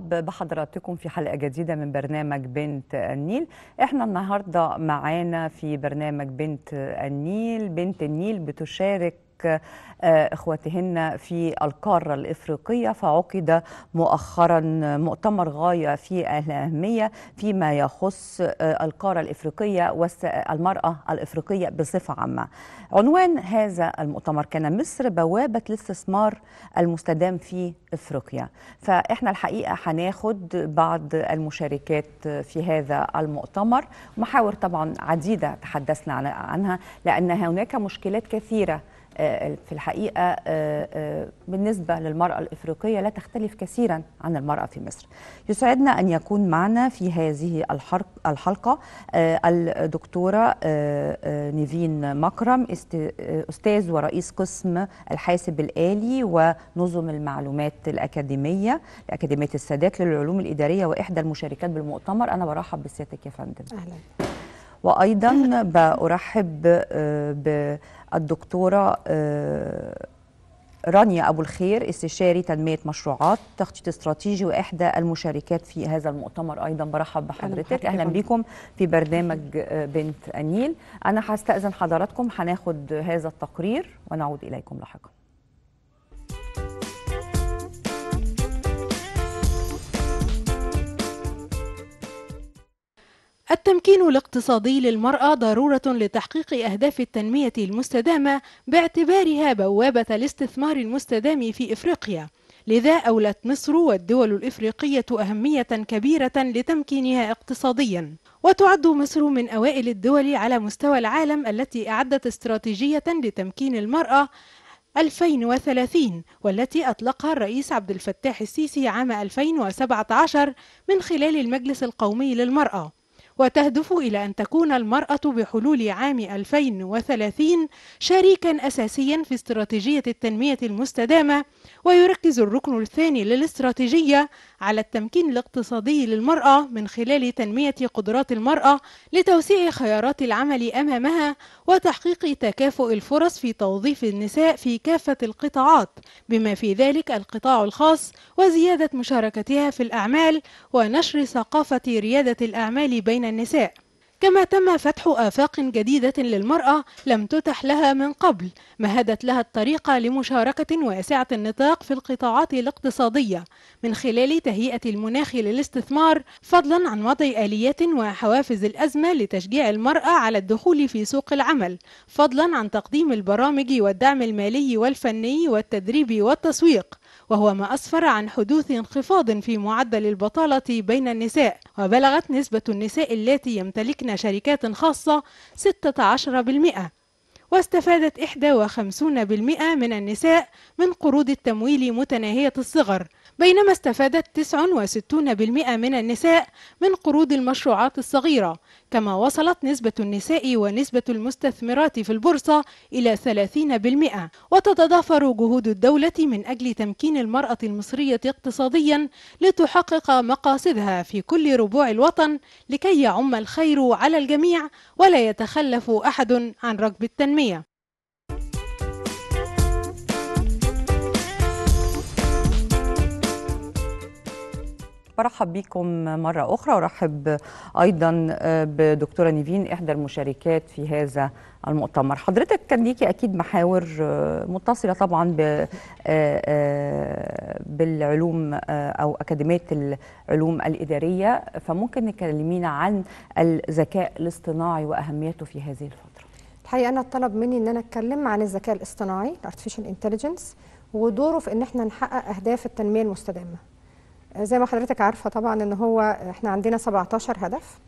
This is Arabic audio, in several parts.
مرحب بحضراتكم في حلقة جديدة من برنامج بنت النيل احنا النهاردة معانا في برنامج بنت النيل بنت النيل بتشارك تشارك آه، اخواتهن في القاره الافريقيه فعقد مؤخرا مؤتمر غايه في الاهميه فيما يخص آه، القاره الافريقيه والمراه الافريقيه بصفه عامه. عنوان هذا المؤتمر كان مصر بوابه الاستثمار المستدام في افريقيا. فاحنا الحقيقه هناخد بعض المشاركات في هذا المؤتمر محاور طبعا عديده تحدثنا عنها لان هناك مشكلات كثيره في الحقيقة آه، آه، بالنسبة للمرأة الإفريقية لا تختلف كثيرا عن المرأة في مصر يسعدنا أن يكون معنا في هذه الحلقة آه، الدكتورة نيفين مكرم أستاذ ورئيس قسم الحاسب الآلي ونظم المعلومات الأكاديمية لأكاديمية السادات للعلوم الإدارية وإحدى المشاركات بالمؤتمر أنا برحب بسيادتك يا فندم أهلا وأيضا بأرحب ب الدكتورة آه، رانيا أبو الخير استشاري تنمية مشروعات تخطيط استراتيجي وإحدى المشاركات في هذا المؤتمر أيضا برحب بحضرتك أهلا بكم في برنامج آه، بنت النيل أنا هستأذن حضراتكم هناخد هذا التقرير ونعود إليكم لاحقاً التمكين الاقتصادي للمرأة ضرورة لتحقيق أهداف التنمية المستدامة باعتبارها بوابة الاستثمار المستدام في إفريقيا لذا أولت مصر والدول الإفريقية أهمية كبيرة لتمكينها اقتصاديا وتعد مصر من أوائل الدول على مستوى العالم التي أعدت استراتيجية لتمكين المرأة 2030 والتي أطلقها الرئيس عبد الفتاح السيسي عام 2017 من خلال المجلس القومي للمرأة وتهدف إلى أن تكون المرأة بحلول عام 2030 شريكا أساسيا في استراتيجية التنمية المستدامة ويركز الركن الثاني للاستراتيجية على التمكين الاقتصادي للمرأة من خلال تنمية قدرات المرأة لتوسيع خيارات العمل أمامها وتحقيق تكافؤ الفرص في توظيف النساء في كافة القطاعات بما في ذلك القطاع الخاص وزيادة مشاركتها في الأعمال ونشر ثقافة ريادة الأعمال بين النساء كما تم فتح آفاق جديدة للمرأة لم تتح لها من قبل مهدت لها الطريقة لمشاركة واسعة النطاق في القطاعات الاقتصادية من خلال تهيئة المناخ للاستثمار فضلا عن وضع آليات وحوافز الأزمة لتشجيع المرأة على الدخول في سوق العمل فضلا عن تقديم البرامج والدعم المالي والفني والتدريب والتسويق وهو ما أسفر عن حدوث انخفاض في معدل البطالة بين النساء وبلغت نسبة النساء التي يمتلكن شركات خاصة 16% واستفادت 51% من النساء من قروض التمويل متناهية الصغر بينما استفادت 69% من النساء من قروض المشروعات الصغيرة كما وصلت نسبة النساء ونسبة المستثمرات في البورصة إلى 30% وتتضافر جهود الدولة من أجل تمكين المرأة المصرية اقتصاديا لتحقق مقاصدها في كل ربوع الوطن لكي يعم الخير على الجميع ولا يتخلف أحد عن ركب التنمية برحب بكم مرة أخرى ورحب أيضا آه، بدكتورة نيفين إحدى المشاركات في هذا المؤتمر حضرتك كان ليكي أكيد محاور آه، متصلة طبعا آه، بالعلوم أو أكاديمية العلوم الإدارية فممكن نكلمين عن الذكاء الاصطناعي وأهميته في هذه الفترة الحقيقة أنا طلب مني أن أنا أتكلم عن الذكاء الاصطناعي الارتفيشال انتليجنس ودوره في ان احنا نحقق اهداف التنميه المستدامه زي ما حضرتك عارفه طبعا ان هو احنا عندنا 17 هدف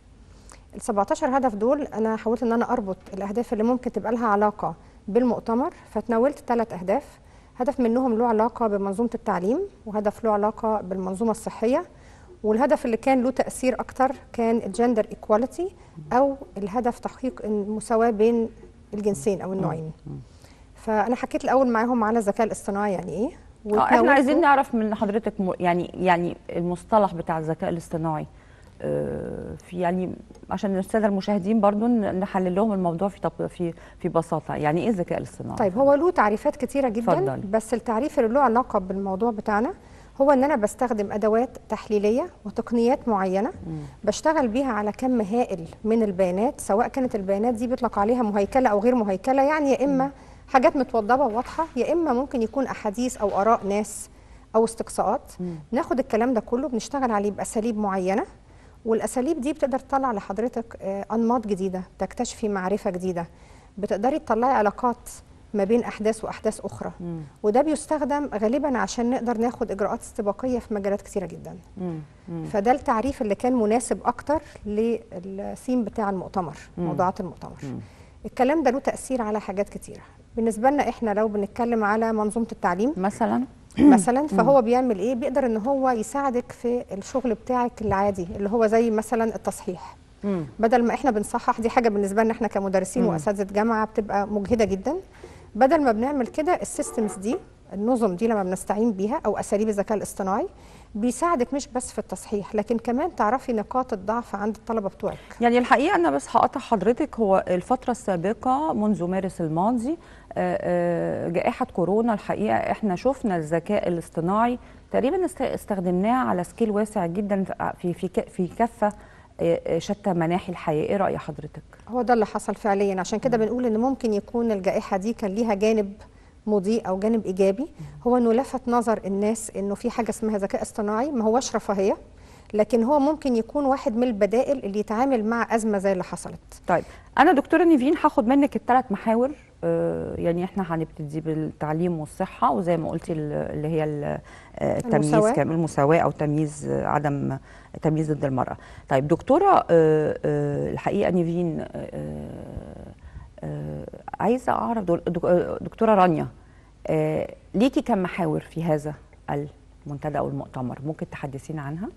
ال 17 هدف دول انا حاولت ان انا اربط الاهداف اللي ممكن تبقى لها علاقه بالمؤتمر فتناولت ثلاث اهداف هدف منهم له علاقه بمنظومه التعليم وهدف له علاقه بالمنظومه الصحيه والهدف اللي كان له تاثير اكتر كان الجندر ايكواليتي او الهدف تحقيق المساواه بين الجنسين او النوعين فانا حكيت الاول معاهم على الذكاء الاصطناعي يعني ايه آه، احنا عايزين نعرف من حضرتك يعني يعني المصطلح بتاع الذكاء الاصطناعي آه، في يعني عشان الساده المشاهدين برضو نحلل لهم الموضوع في طب في في بساطه يعني ايه الذكاء الاصطناعي طيب هو له تعريفات كثيره جدا فضل. بس التعريف اللي له علاقه بالموضوع بتاعنا هو ان انا بستخدم ادوات تحليليه وتقنيات معينه بشتغل بيها على كم هائل من البيانات سواء كانت البيانات دي بيطلق عليها مهيكله او غير مهيكله يعني يا اما م. حاجات متوضبه وواضحه يا اما ممكن يكون احاديث او اراء ناس او استقصاءات مم. ناخد الكلام ده كله بنشتغل عليه باساليب معينه والاساليب دي بتقدر تطلع لحضرتك آه، انماط جديده تكتشفي معرفه جديده بتقدري تطلعي علاقات ما بين احداث واحداث اخرى مم. وده بيستخدم غالبا عشان نقدر ناخد اجراءات استباقيه في مجالات كثيره جدا مم. مم. فده التعريف اللي كان مناسب اكتر للثيم بتاع المؤتمر مم. موضوعات المؤتمر مم. الكلام ده له تاثير على حاجات كثيره بالنسبه لنا احنا لو بنتكلم على منظومه التعليم مثلا مثلا فهو بيعمل ايه بيقدر ان هو يساعدك في الشغل بتاعك العادي اللي هو زي مثلا التصحيح بدل ما احنا بنصحح دي حاجه بالنسبه لنا احنا كمدرسين واساتذه جامعه بتبقى مجهده جدا بدل ما بنعمل كده السيستمز دي النظم دي لما بنستعين بيها او اساليب الذكاء الاصطناعي بيساعدك مش بس في التصحيح لكن كمان تعرفي نقاط الضعف عند الطلبه بتوعك يعني الحقيقه انا بس هقطع حضرتك هو الفتره السابقه منذ مارس الماضي آه، آه، جائحه كورونا الحقيقه احنا شفنا الذكاء الاصطناعي تقريبا استخدمناه على سكيل واسع جدا في آه، في في كافه شتى مناحي الحياه ايه راي حضرتك هو ده اللي حصل فعليا عشان كده بنقول ان ممكن يكون الجائحه دي كان ليها جانب مضيء او جانب ايجابي هو انه لفت نظر الناس انه في حاجه اسمها ذكاء اصطناعي ما هوش رفاهيه لكن هو ممكن يكون واحد من البدائل اللي يتعامل مع ازمه زي اللي حصلت طيب انا دكتوره نيفين هاخد منك الثلاث محاور آه، يعني احنا هنبتدي بالتعليم والصحه وزي ما قلتي اللي هي آه، التمييز المساواة. المساواه او تمييز عدم تمييز ضد المراه طيب دكتوره آه، الحقيقه نيفين عايزه اعرف دكتوره رانيا ليكي كم محاور في هذا المنتدى او المؤتمر ممكن تحدثينا عنها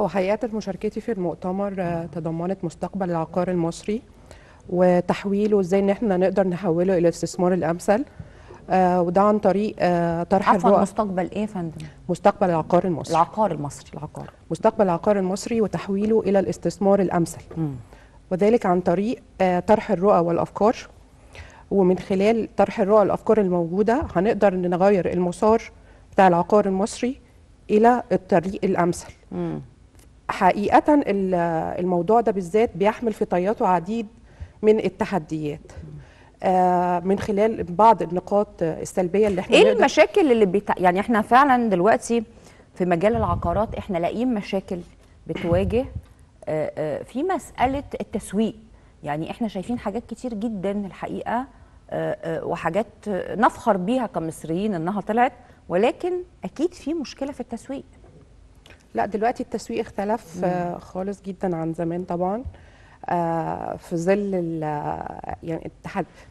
هو حقيقه مشاركتي في المؤتمر تضمنت مستقبل العقار المصري وتحويله ازاي ان احنا نقدر نحوله الى الاستثمار الامثل آه وده عن طريق آه طرح الرؤى مستقبل ايه يا فندم؟ مستقبل العقار المصري العقار المصري العقار مستقبل العقار المصري وتحويله الى الاستثمار الامثل م. وذلك عن طريق آه طرح الرؤى والافكار ومن خلال طرح الرؤى والافكار الموجوده هنقدر نغير المسار بتاع العقار المصري الى الطريق الامثل م. حقيقه الموضوع ده بالذات بيحمل في طياته عديد من التحديات آه، من خلال بعض النقاط السلبيه اللي احنا ايه المشاكل اللي بيتع... يعني احنا فعلا دلوقتي في مجال العقارات احنا لاقيين مشاكل بتواجه آه، آه، في مساله التسويق يعني احنا شايفين حاجات كتير جدا الحقيقه وحاجات نفخر بيها كمصريين انها طلعت ولكن اكيد في مشكله في التسويق لا دلوقتي التسويق اختلف خالص جدا عن زمان طبعا آه، في ظل يعني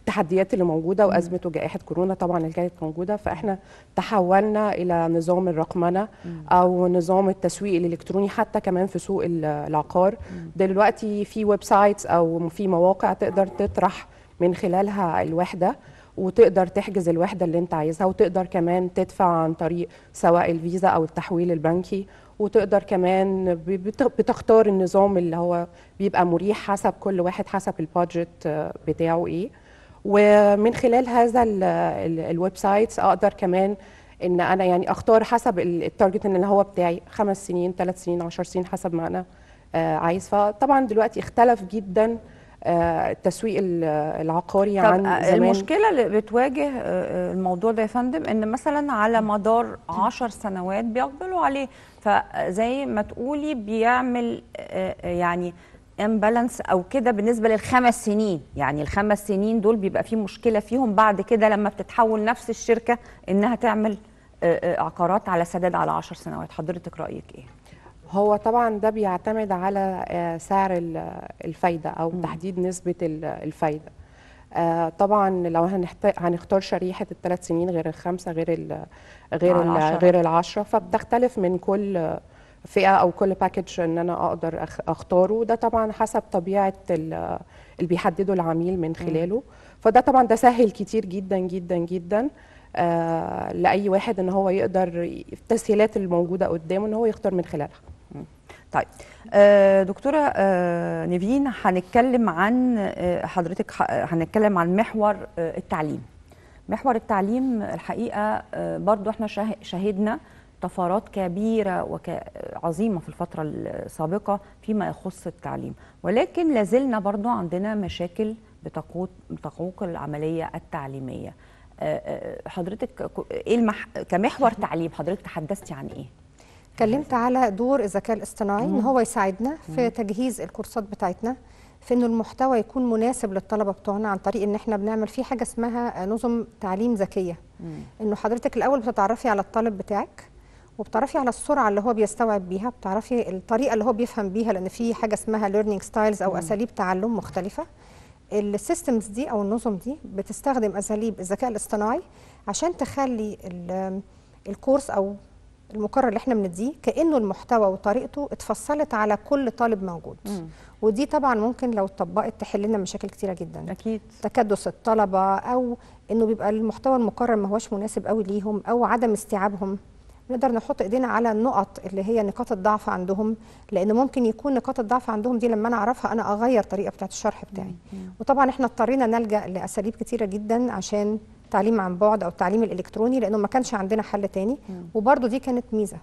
التحديات اللي موجوده وازمه وجائحه كورونا طبعا اللي كانت موجوده فاحنا تحولنا الى نظام الرقمنه او نظام التسويق الالكتروني حتى كمان في سوق العقار دلوقتي في ويب سايتس او في مواقع تقدر تطرح من خلالها الوحده وتقدر تحجز الوحده اللي انت عايزها وتقدر كمان تدفع عن طريق سواء الفيزا او التحويل البنكي وتقدر كمان بتختار النظام اللي هو بيبقى مريح حسب كل واحد حسب البادجت آه، بتاعه ايه ومن خلال هذا الويب سايتس اقدر كمان ان انا يعني اختار حسب التارجت اللي هو بتاعي خمس سنين ثلاث سنين عشر سنين حسب ما انا آه، عايز فطبعا دلوقتي اختلف جدا آه، التسويق العقاري طب عن آه، زمان المشكله اللي بتواجه آه، الموضوع ده يا فندم ان مثلا على مدار 10 سنوات بيقبلوا عليه فزي ما تقولي بيعمل يعني امبالانس او كده بالنسبه للخمس سنين يعني الخمس سنين دول بيبقى في مشكله فيهم بعد كده لما بتتحول نفس الشركه انها تعمل عقارات على سداد على 10 سنوات حضرتك رايك ايه هو طبعا ده بيعتمد على آه، سعر الفايده او م. تحديد نسبه الفايده آه، طبعا لو هنختار شريحه الثلاث سنين غير الخمسه غير الـ غير ال غير العشره فبتختلف من كل فئه او كل باكج ان انا اقدر اختاره ده طبعا حسب طبيعه اللي بيحدده العميل من خلاله فده طبعا ده سهل كتير جدا جدا جدا آه، لاي واحد ان هو يقدر التسهيلات الموجوده قدامه ان هو يختار من خلالها طيب آه، دكتوره آه، نيفين هنتكلم عن آه، حضرتك هنتكلم عن محور التعليم محور التعليم الحقيقه برضو احنا شهدنا طفرات كبيرة وعظيمة في الفترة السابقة فيما يخص التعليم ولكن لازلنا برضو عندنا مشاكل بتقوق العملية التعليمية حضرتك إيه كمحور تعليم حضرتك تحدثتي عن إيه؟ اتكلمت على دور الذكاء الاصطناعي ان هو يساعدنا في تجهيز الكورسات بتاعتنا في انه المحتوى يكون مناسب للطلبه بتوعنا عن طريق ان احنا بنعمل فيه حاجه اسمها نظم تعليم ذكيه انه حضرتك الاول بتتعرفي على الطالب بتاعك وبتعرفي على السرعه اللي هو بيستوعب بيها بتعرفي الطريقه اللي هو بيفهم بيها لان في حاجه اسمها ليرنينج ستايلز او اساليب تعلم مختلفه السيستمز دي او النظم دي بتستخدم اساليب الذكاء الاصطناعي عشان تخلي الكورس او المقرر اللي احنا بنديه كانه المحتوى وطريقته اتفصلت على كل طالب موجود مم. ودي طبعا ممكن لو اتطبقت تحل لنا مشاكل كتيره جدا اكيد تكدس الطلبه او انه بيبقى المحتوى المقرر ما هوش مناسب قوي ليهم او عدم استيعابهم نقدر نحط ايدينا على النقط اللي هي نقاط الضعف عندهم لان ممكن يكون نقاط الضعف عندهم دي لما انا اعرفها انا اغير طريقه بتاعه الشرح بتاعي مم. وطبعا احنا اضطرينا نلجا لاساليب كتيره جدا عشان التعليم عن بعد او التعليم الالكتروني لانه ما كانش عندنا حل تاني وبرده دي كانت ميزه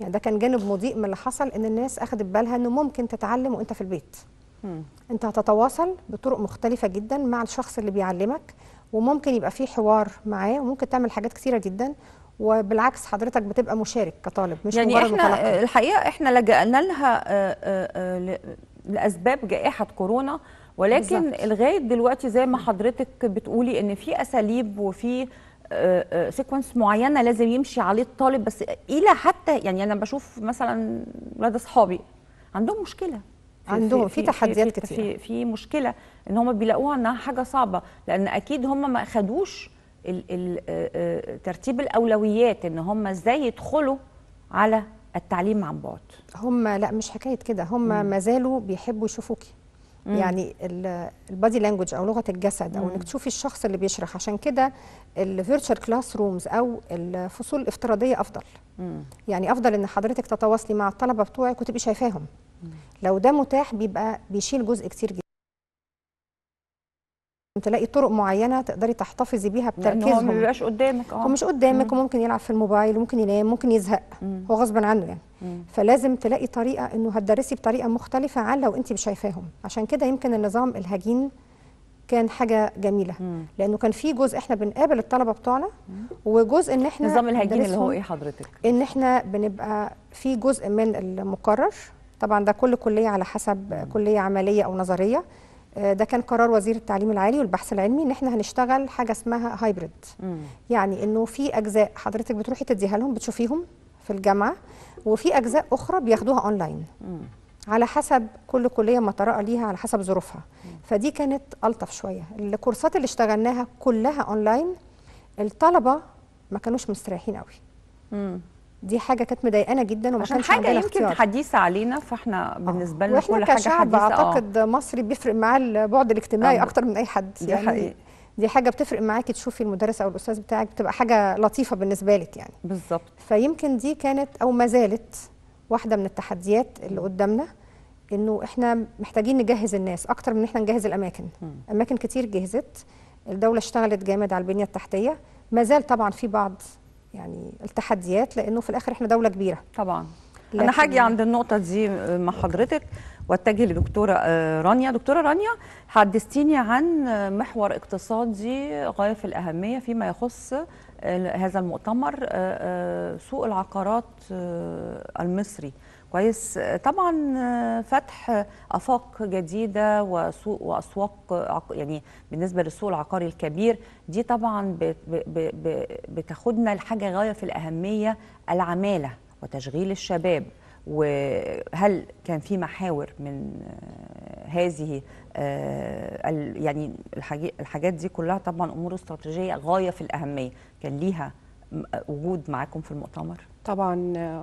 يعني ده كان جانب مضيء من اللي حصل ان الناس اخذت بالها انه ممكن تتعلم وانت في البيت مم. انت هتتواصل بطرق مختلفه جدا مع الشخص اللي بيعلمك وممكن يبقى في حوار معاه وممكن تعمل حاجات كثيره جدا وبالعكس حضرتك بتبقى مشارك كطالب مش يعني مجرد احنا الحقيقه احنا لجأنا لها آه، آه، آه، لاسباب جائحه كورونا ولكن لغايه دلوقتي زي ما حضرتك بتقولي ان في اساليب وفي سيكونس آه، آه، معينه لازم يمشي عليه الطالب بس الى حتى يعني انا بشوف مثلا ولاد اصحابي عندهم مشكله عندهم في, في تحديات كتير في, في مشكله ان هم بيلاقوها انها حاجه صعبه لان اكيد هم ما اخدوش آه، ترتيب الاولويات ان هم ازاي يدخلوا على التعليم عن بعد هم لا مش حكايه كده هم ما زالوا بيحبوا يشوفوكي مم. يعني البادي لانجوج او لغه الجسد او انك تشوفي الشخص اللي بيشرح عشان كده الفيرتشوال كلاس رومز او الفصول الافتراضيه افضل مم. يعني افضل ان حضرتك تتواصلي مع الطلبه بتوعك وتبقي شايفاهم لو ده متاح بيبقى بيشيل جزء كتير جدا تلاقي طرق معينه تقدري تحتفظي بيها بتركيزهم هو ما بيبقاش قدامك اه مش قدامك مم. وممكن يلعب في الموبايل وممكن ينام ممكن يزهق هو غصب عنه يعني مم. فلازم تلاقي طريقه انه هتدرسي بطريقه مختلفه عن لو انت مش شايفاهم عشان كده يمكن النظام الهجين كان حاجه جميله مم. لانه كان في جزء احنا بنقابل الطلبه بتوعنا وجزء ان احنا نظام الهجين اللي هو ايه حضرتك ان احنا بنبقى في جزء من المقرر طبعا ده كل كليه على حسب كليه عمليه او نظريه آه، ده كان قرار وزير التعليم العالي والبحث العلمي ان احنا هنشتغل حاجه اسمها هايبريد يعني انه في اجزاء حضرتك بتروحي تديها لهم بتشوفيهم في الجامعه وفي اجزاء اخرى بياخدوها اونلاين على حسب كل كليه طرأ ليها على حسب ظروفها فدي كانت الطف شويه الكورسات اللي اشتغلناها كلها اونلاين الطلبه ما كانوش مستريحين قوي دي حاجه كانت مضايقانا جدا وما كانش حاجه يمكن اختيار. حديثه علينا فاحنا آه. بالنسبه لنا كل حاجه كشعب آه. اعتقد مصري بيفرق معاه البعد الاجتماعي آه. اكتر من اي حد دي يعني حقيقي. دي حاجه بتفرق معاكي تشوفي المدرس او الاستاذ بتاعك بتبقى حاجه لطيفه بالنسبه لك يعني بالظبط فيمكن دي كانت او ما زالت واحده من التحديات اللي قدامنا انه احنا محتاجين نجهز الناس اكتر من احنا نجهز الاماكن م. اماكن كتير جهزت الدوله اشتغلت جامد على البنيه التحتيه ما زال طبعا في بعض يعني التحديات لانه في الاخر احنا دوله كبيره طبعا انا هاجي عند النقطه دي مع حضرتك واتجه لدكتوره آه، رانيا دكتوره رانيا حدثتيني عن محور اقتصادي غايه في الاهميه فيما يخص آه، هذا المؤتمر آه، سوق العقارات المصري كويس طبعا فتح افاق جديده وسوق واسواق يعني بالنسبه للسوق العقاري الكبير دي طبعا بتاخدنا لحاجه غايه في الاهميه العماله وتشغيل الشباب وهل كان في محاور من هذه آه، يعني الحاجات دي كلها طبعا امور استراتيجيه غايه في الاهميه كان ليها وجود معاكم في المؤتمر طبعا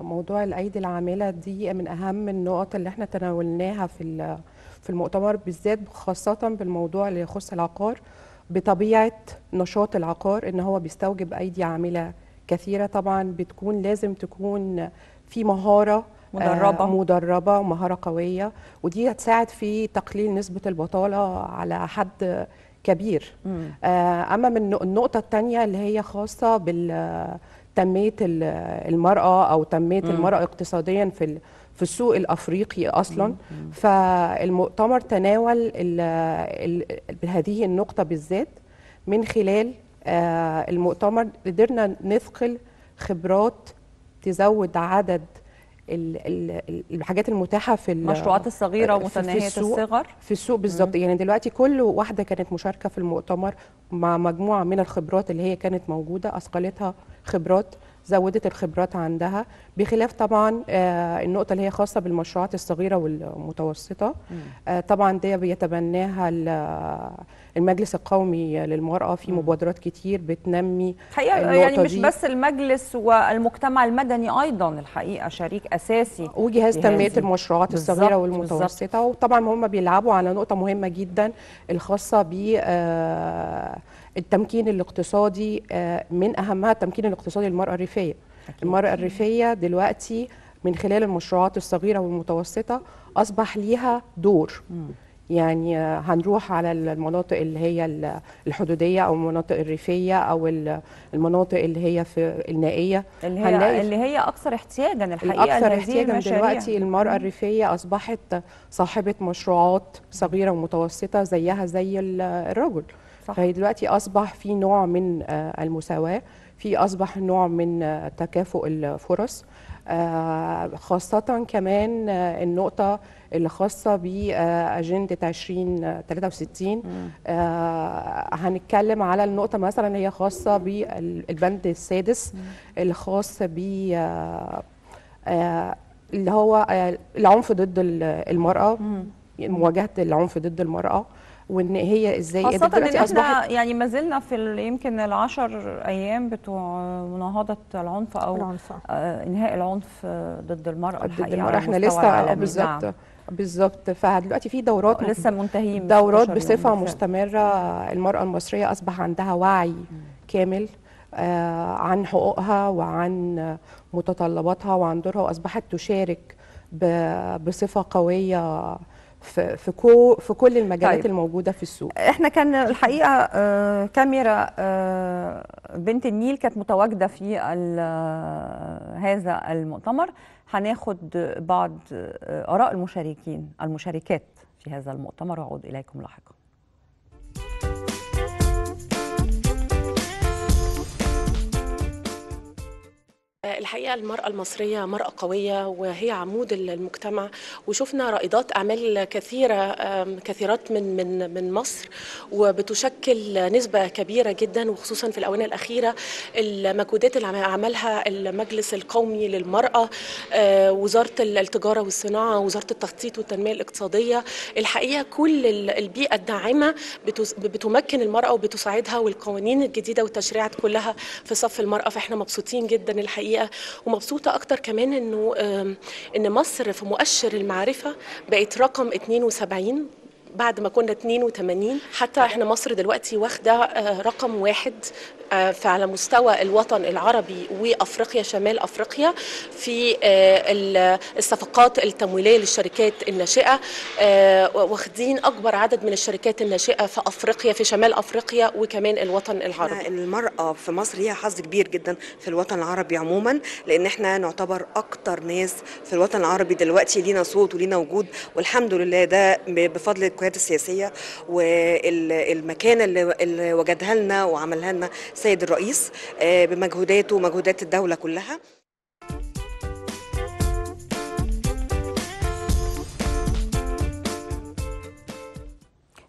موضوع الايدي العامله دي من اهم النقط اللي احنا تناولناها في في المؤتمر بالذات خاصه بالموضوع اللي يخص العقار بطبيعه نشاط العقار ان هو بيستوجب ايدي عامله كثيره طبعا بتكون لازم تكون في مهاره آه، مدربة آه مدربة مهارة قوية ودي هتساعد في تقليل نسبة البطالة على حد كبير آه، اما من النقطه الثانيه اللي هي خاصه بال تنميه المراه او تنميه المراه اقتصاديا في في السوق الافريقي اصلا فالمؤتمر تناول هذه النقطه بالذات من خلال آه، المؤتمر قدرنا نثقل خبرات تزود عدد الحاجات المتاحه في المشروعات الصغيره ومتناهيه الصغر في السوق بالظبط يعني دلوقتي كل واحده كانت مشاركه في المؤتمر مع مجموعه من الخبرات اللي هي كانت موجوده اثقلتها خبرات زودت الخبرات عندها بخلاف طبعا آه، النقطه اللي هي خاصه بالمشروعات الصغيره والمتوسطه آه، طبعا دي بيتبناها المجلس القومي للمرأة في مبادرات كتير بتنمي حقيقة يعني مش دي. بس المجلس والمجتمع المدني أيضا الحقيقة شريك أساسي وجهاز تنمية المشروعات الصغيرة والمتوسطة بالزبط. وطبعا هم بيلعبوا على نقطة مهمة جدا الخاصة ب آه، التمكين الاقتصادي من أهمها التمكين الاقتصادي للمرأة الريفية المرأة الريفية دلوقتي من خلال المشروعات الصغيرة والمتوسطة أصبح ليها دور يعني هنروح على المناطق اللي هي الحدوديه او المناطق الريفيه او المناطق اللي هي في النائيه اللي هي اللي هي اكثر احتياجا الحقيقه الاكثر احتياجا دلوقتي المراه الريفيه اصبحت صاحبه مشروعات صغيره ومتوسطه زيها زي الرجل صح. فهي دلوقتي اصبح في نوع من آه، المساواه في اصبح نوع من تكافؤ الفرص آه، خاصة كمان آه، النقطة اللي خاصة بأجندة آه، 2063 هنتكلم على النقطة مثلا هي خاصة بالبند السادس الخاص ب اللي هو العنف ضد المرأة مواجهة العنف ضد المرأة وان هي ازاي خاصة ان احنا يعني ما زلنا في يمكن العشر ايام بتوع مناهضه العنف او العنف. آه انهاء العنف ضد المراه ضد المراه احنا لسه بالظبط نعم. بالظبط فدلوقتي في دورات لسه منتهيين دورات بصفه مستمره المراه المصريه اصبح عندها وعي م. كامل آه عن حقوقها وعن متطلباتها وعن دورها واصبحت تشارك بصفه قويه في في, كو في كل المجالات طيب. الموجوده في السوق احنا كان الحقيقه آه، كاميرا آه، بنت النيل كانت متواجده في آه، هذا المؤتمر هناخد بعض اراء المشاركين المشاركات في هذا المؤتمر واعود اليكم لاحقا آه، الحقيقه المراه المصريه مراه قويه وهي عمود المجتمع وشفنا رائدات اعمال كثيره كثيرات من من من مصر وبتشكل نسبه كبيره جدا وخصوصا في الاونه الاخيره المجهودات اللي عملها المجلس القومي للمراه آه، وزاره التجاره والصناعه وزاره التخطيط والتنميه الاقتصاديه الحقيقه كل البيئه الداعمه بتمكن المراه وبتساعدها والقوانين الجديده والتشريعات كلها في صف المراه فاحنا مبسوطين جدا الحقيقه الحقيقه ومبسوطه اكتر كمان انه ان مصر في مؤشر المعرفه بقت رقم 72 بعد ما كنا 82 حتى احنا مصر دلوقتي واخده آه، رقم واحد آه، فعلى مستوى الوطن العربي وافريقيا شمال افريقيا في آه، الصفقات التمويليه للشركات الناشئه واخدين اكبر عدد من الشركات الناشئه في افريقيا في شمال افريقيا وكمان الوطن العربي المراه في مصر ليها حظ كبير جدا في الوطن العربي عموما لان احنا نعتبر اكتر ناس في الوطن العربي دلوقتي لينا صوت ولينا وجود والحمد لله ده بفضل القيادة السياسية والمكانة اللي وجدها لنا وعملها لنا السيد الرئيس آه، بمجهوداته ومجهودات الدولة كلها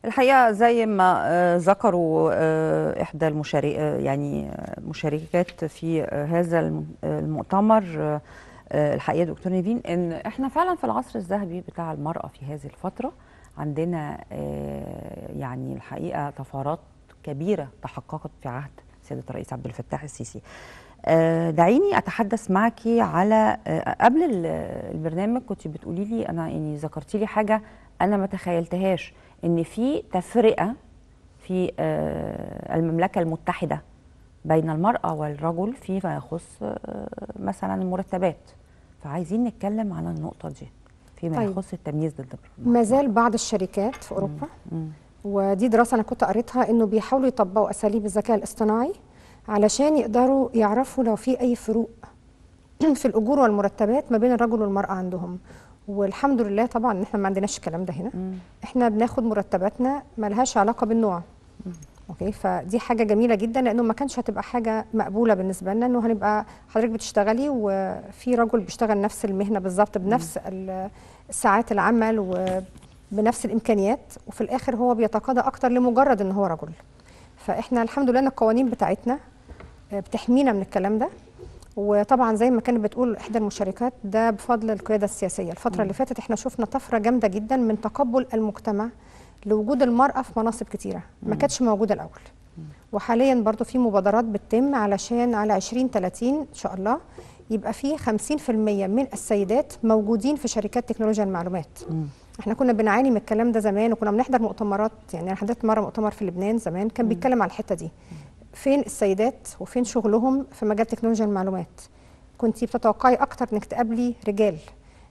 الحقيقه زي ما آه، ذكروا آه، احدى المشارك يعني مشاركات في هذا المؤتمر الحقيقه دكتور نيفين ان احنا فعلا في العصر الذهبي بتاع المراه في هذه الفتره عندنا آه، يعني الحقيقه طفرات كبيره تحققت في عهد سياده الرئيس عبد الفتاح السيسي. آه، دعيني اتحدث معك على آه، قبل البرنامج كنت بتقولي لي انا يعني ذكرتي لي حاجه انا ما تخيلتهاش ان في تفرقه في المملكه المتحده بين المراه والرجل فيما يخص مثلا المرتبات فعايزين نتكلم على النقطه دي فيما طيب. يخص التمييز ضد ما زال بعض الشركات في اوروبا مم. ودي دراسه انا كنت قريتها انه بيحاولوا يطبقوا اساليب الذكاء الاصطناعي علشان يقدروا يعرفوا لو في اي فروق في الاجور والمرتبات ما بين الرجل والمراه عندهم والحمد لله طبعا ان احنا ما عندناش الكلام ده هنا مم. احنا بناخد مرتباتنا لهاش علاقه بالنوع مم. اوكي فدي حاجه جميله جدا لانه ما كانش هتبقى حاجه مقبوله بالنسبه لنا انه هنبقى حضرتك بتشتغلي وفي رجل بيشتغل نفس المهنه بالظبط بنفس ساعات العمل وبنفس الامكانيات وفي الاخر هو بيتقاضى اكتر لمجرد ان هو رجل فاحنا الحمد لله ان القوانين بتاعتنا آه، بتحمينا من الكلام ده وطبعا زي ما كانت بتقول احدى المشاركات ده بفضل القياده السياسيه الفتره م. اللي فاتت احنا شفنا طفره جامده جدا من تقبل المجتمع لوجود المرأة في مناصب كتيرة ما كانتش موجودة الأول وحاليا برضو في مبادرات بتتم علشان على 20 30 إن شاء الله يبقى في 50% من السيدات موجودين في شركات تكنولوجيا المعلومات مم. احنا كنا بنعاني من الكلام ده زمان وكنا بنحضر مؤتمرات يعني انا حضرت مره مؤتمر في لبنان زمان كان بيتكلم على الحته دي فين السيدات وفين شغلهم في مجال تكنولوجيا المعلومات كنت بتتوقعي اكتر انك تقابلي رجال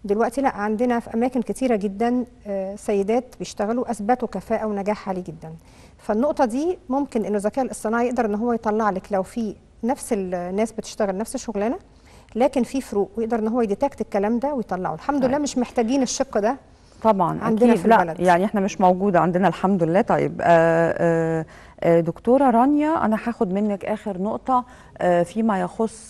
دلوقتي لا عندنا في اماكن كتيره جدا آه، سيدات بيشتغلوا اثبتوا كفاءه ونجاح عالي جدا فالنقطه دي ممكن انه الذكاء الاصطناعي يقدر ان هو يطلع لك لو في نفس الناس بتشتغل نفس الشغلانه لكن في فروق ويقدر ان هو يديتكت الكلام ده ويطلعه الحمد لله أيوة. مش محتاجين الشق ده طبعا عندنا أكيد في لا يعني احنا مش موجوده عندنا الحمد لله طيب آآ آه، آآ آه، آه، دكتوره رانيا انا هاخد منك اخر نقطه فيما يخص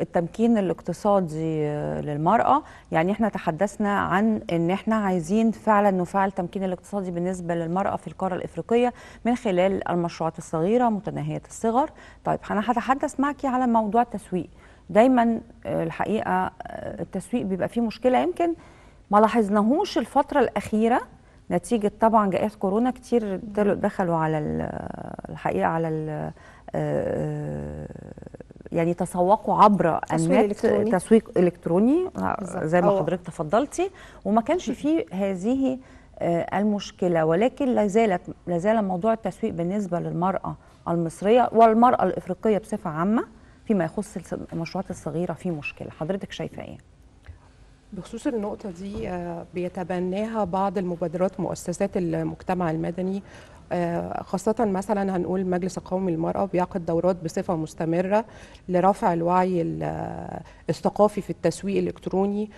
التمكين الاقتصادي للمراه يعني احنا تحدثنا عن ان احنا عايزين فعلا نفعل التمكين الاقتصادي بالنسبه للمراه في القاره الافريقيه من خلال المشروعات الصغيره متناهيه الصغر طيب انا هتحدث معك على موضوع التسويق دايما الحقيقه التسويق بيبقى فيه مشكله يمكن ما لاحظناهوش الفتره الاخيره نتيجه طبعا جائحه كورونا كتير دخلوا على الحقيقه على ال آه، يعني تسوقوا عبر النت إلكتروني. تسويق الكتروني زي ما حضرتك تفضلتي وما كانش فيه هذه آه، المشكله ولكن لا زالت لا زال موضوع التسويق بالنسبه للمراه المصريه والمراه الافريقيه بصفه عامه فيما يخص المشروعات الصغيره فيه مشكله حضرتك شايفه ايه بخصوص النقطة دي آه، بيتبناها بعض المبادرات مؤسسات المجتمع المدني آه، خاصة مثلا هنقول المجلس القومي للمرأة بيعقد دورات بصفة مستمرة لرفع الوعي آه، الثقافي في التسويق الإلكتروني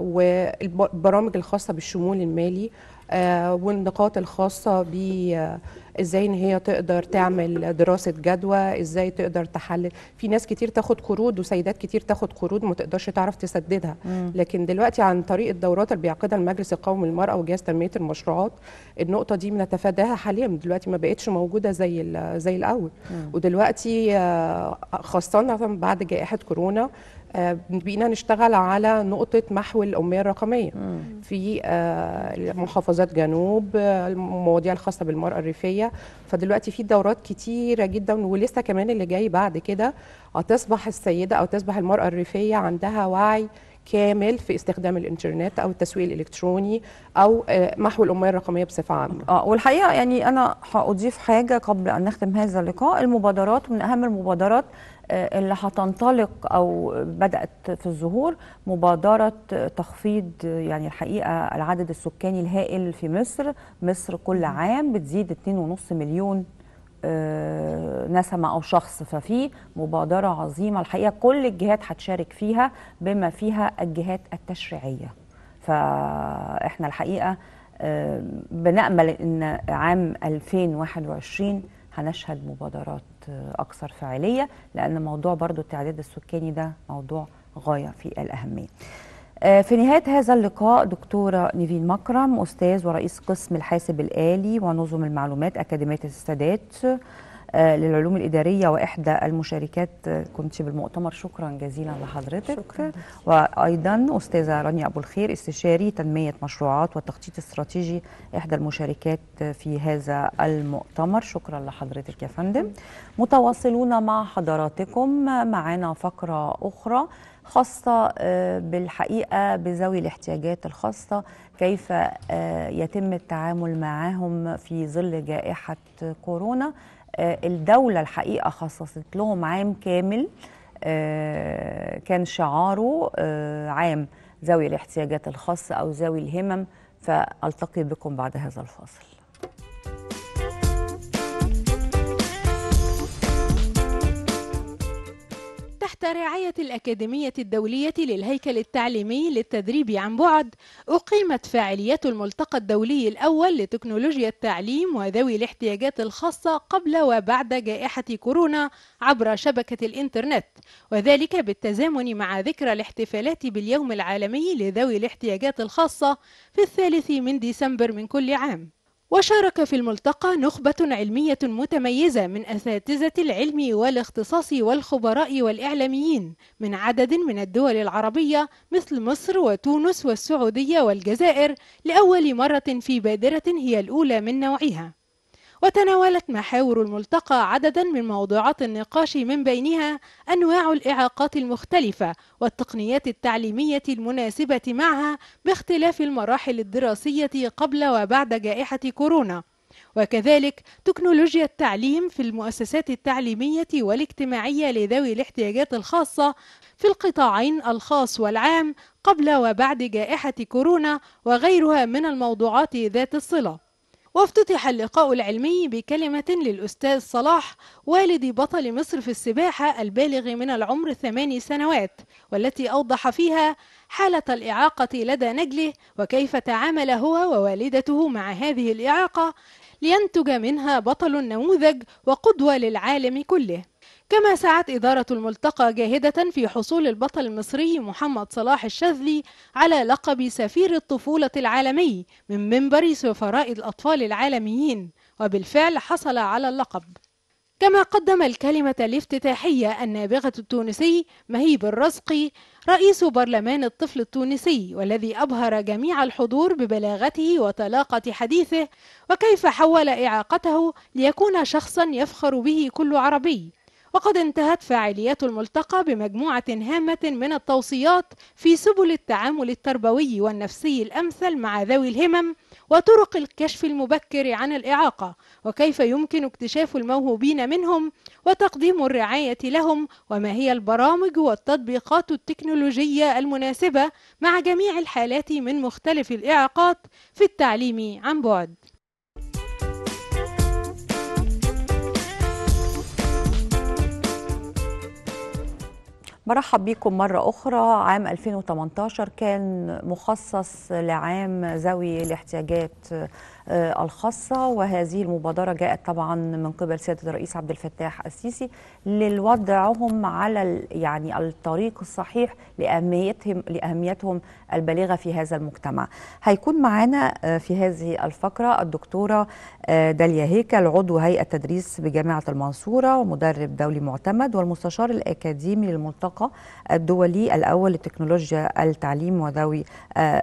والبرامج الخاصة بالشمول المالي آه، والنقاط الخاصة ب آه، ازاي ان هي تقدر تعمل دراسه جدوى ازاي تقدر تحلل في ناس كتير تاخد قروض وسيدات كتير تاخد قروض ما تقدرش تعرف تسددها مم. لكن دلوقتي عن طريق الدورات اللي بيعقدها المجلس القومي للمراه وجهاز تنميه المشروعات النقطه دي بنتفاداها حاليا دلوقتي ما بقتش موجوده زي زي الاول مم. ودلوقتي آه، خاصه بعد جائحه كورونا آه، بقينا نشتغل على نقطة محو الأمية الرقمية مم. في آه، محافظات جنوب المواضيع الخاصة بالمرأة الريفية فدلوقتي في دورات كتيرة جدا ولسه كمان اللي جاي بعد كده هتصبح السيدة أو تصبح المرأة الريفية عندها وعي كامل في استخدام الانترنت او التسويق الالكتروني او آه، محو الاميه الرقميه بصفه عامه. اه والحقيقه يعني انا هاضيف حاجه قبل ان نختم هذا اللقاء المبادرات من اهم المبادرات آه، اللي هتنطلق او بدات في الظهور مبادره تخفيض يعني الحقيقه العدد السكاني الهائل في مصر مصر كل عام بتزيد 2.5 مليون آه، نسمة أو شخص ففي مبادرة عظيمة الحقيقة كل الجهات هتشارك فيها بما فيها الجهات التشريعية فإحنا الحقيقة آه، بنأمل أن عام 2021 هنشهد مبادرات أكثر فعالية لأن موضوع برضو التعداد السكاني ده موضوع غاية في الأهمية آه، في نهاية هذا اللقاء دكتورة نيفين مكرم أستاذ ورئيس قسم الحاسب الآلي ونظم المعلومات أكاديمية السادات آه، للعلوم الإدارية وإحدى المشاركات آه، كنت بالمؤتمر شكرا جزيلا لحضرتك شكرا. وأيضا أستاذة رانيا أبو الخير استشاري تنمية مشروعات والتخطيط الاستراتيجي إحدى المشاركات في هذا المؤتمر شكرا لحضرتك يا فندم متواصلون مع حضراتكم معنا فقرة أخرى خاصة آه، بالحقيقة بذوي الاحتياجات الخاصة كيف يتم التعامل معهم في ظل جائحة كورونا آه، الدولة الحقيقة خصصت لهم عام كامل آه، كان شعاره آه، عام ذوي الاحتياجات الخاصة أو ذوي الهمم فألتقي بكم بعد هذا الفاصل تحت رعاية الأكاديمية الدولية للهيكل التعليمي للتدريب عن بعد أقيمت فعاليات الملتقى الدولي الأول لتكنولوجيا التعليم وذوي الاحتياجات الخاصة قبل وبعد جائحة كورونا عبر شبكة الإنترنت وذلك بالتزامن مع ذكرى الاحتفالات باليوم العالمي لذوي الاحتياجات الخاصة في الثالث من ديسمبر من كل عام وشارك في الملتقى نخبة علمية متميزة من أساتذة العلم والاختصاص والخبراء والإعلاميين من عدد من الدول العربية مثل مصر وتونس والسعودية والجزائر لأول مرة في بادرة هي الأولى من نوعها وتناولت محاور الملتقى عددا من موضوعات النقاش من بينها أنواع الإعاقات المختلفة والتقنيات التعليمية المناسبة معها باختلاف المراحل الدراسية قبل وبعد جائحة كورونا وكذلك تكنولوجيا التعليم في المؤسسات التعليمية والاجتماعية لذوي الاحتياجات الخاصة في القطاعين الخاص والعام قبل وبعد جائحة كورونا وغيرها من الموضوعات ذات الصلة وافتتح اللقاء العلمي بكلمة للأستاذ صلاح والد بطل مصر في السباحة البالغ من العمر ثماني سنوات والتي أوضح فيها حالة الإعاقة لدى نجله وكيف تعامل هو ووالدته مع هذه الإعاقة لينتج منها بطل نموذج وقدوة للعالم كله كما سعت إدارة الملتقى جاهدة في حصول البطل المصري محمد صلاح الشاذلي على لقب سفير الطفولة العالمي من منبر سفراء الأطفال العالميين وبالفعل حصل على اللقب كما قدم الكلمة الافتتاحية النابغة التونسي مهيب الرزقي رئيس برلمان الطفل التونسي والذي أبهر جميع الحضور ببلاغته وطلاقة حديثه وكيف حول إعاقته ليكون شخصا يفخر به كل عربي وقد انتهت فعاليات الملتقى بمجموعة هامة من التوصيات في سبل التعامل التربوي والنفسي الأمثل مع ذوي الهمم وطرق الكشف المبكر عن الإعاقة وكيف يمكن اكتشاف الموهوبين منهم وتقديم الرعاية لهم وما هي البرامج والتطبيقات التكنولوجية المناسبة مع جميع الحالات من مختلف الإعاقات في التعليم عن بعد برحب بكم مرة أخرى عام 2018 كان مخصص لعام ذوي الاحتياجات آه، الخاصة وهذه المبادرة جاءت طبعا من قبل سيادة الرئيس عبد الفتاح السيسي للوضعهم على يعني الطريق الصحيح لأهميتهم لأهميتهم البالغة في هذا المجتمع هيكون معنا آه، في هذه الفقرة الدكتورة آه، داليا هيكل عضو هيئة تدريس بجامعة المنصورة ومدرب دولي معتمد والمستشار الأكاديمي للملتقى الدولي الأول لتكنولوجيا التعليم وذوي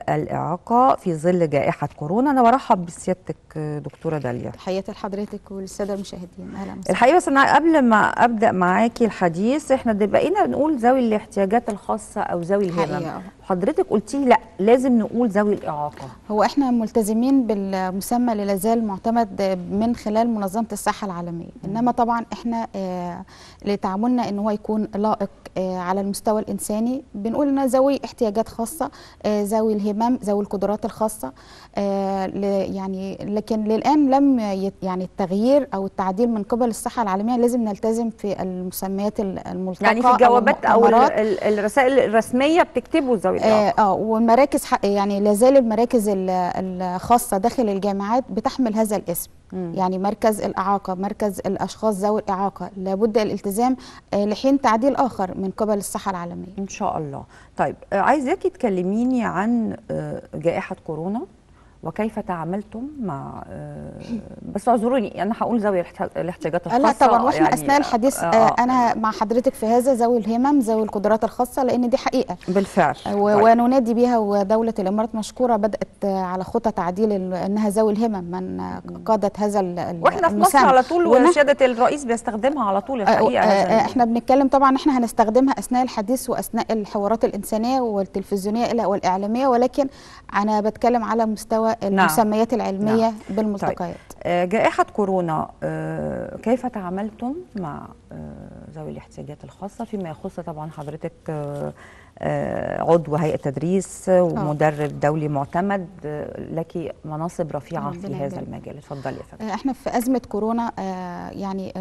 الإعاقة في ظل جائحة كورونا أنا برحب بالسيادة سيادتك دكتوره داليا تحياتي لحضرتك وللساده المشاهدين اهلا وسهلا الحقيقه بس انا قبل ما ابدا معاكي الحديث احنا بقينا نقول ذوي الاحتياجات الخاصه او ذوي الهمم حضرتك قلتي لا لازم نقول ذوي الاعاقه هو احنا ملتزمين بالمسمى اللي لازال معتمد من خلال منظمه الصحه العالميه انما طبعا احنا آه، لتعاملنا ان هو يكون لائق آه، على المستوى الانساني بنقول ان ذوي احتياجات خاصه آه، ذوي الهمم ذوي القدرات الخاصه يعني لكن للان لم يعني التغيير او التعديل من قبل الصحه العالميه لازم نلتزم في المسميات الملتقى يعني في الجوابات او, أو الرسائل الرسميه بتكتبوا ذوي الثانوي اه, آه والمراكز يعني لا زال المراكز الخاصه داخل الجامعات بتحمل هذا الاسم مم. يعني مركز الاعاقه مركز الاشخاص ذوي الاعاقه لابد الالتزام آه، لحين تعديل اخر من قبل الصحه العالميه ان شاء الله طيب آه، عايزاكي تكلميني عن آه، جائحه كورونا وكيف تعاملتم مع آه، بس اعذروني انا هقول زاويه الاحتياجات الخاصه لا طبعا واحنا يعني اثناء الحديث آه،, آه،, آه انا مع حضرتك في هذا ذوي الهمم ذوي القدرات الخاصه لان دي حقيقه بالفعل طيب. وننادي بيها ودوله الامارات مشكوره بدات على خطى تعديل انها ذوي الهمم من قادت هذا واحنا في مصر على طول وسياده الرئيس بيستخدمها على طول الحقيقه آه آه احنا بنتكلم طبعا احنا هنستخدمها اثناء الحديث واثناء الحوارات الانسانيه والتلفزيونيه والاعلاميه ولكن انا بتكلم على مستوى نعم. المسميات نعم. العلمية نعم. طيب. بالملتقيات طيب. جائحة كورونا آه، كيف تعاملتم مع آه، ذوي الاحتياجات الخاصة فيما يخص طبعا حضرتك آه، عضو هيئه تدريس آه. ومدرب دولي معتمد آه، لك مناصب رفيعه في هذا المجال اتفضلي يا فندم احنا في ازمه كورونا يعني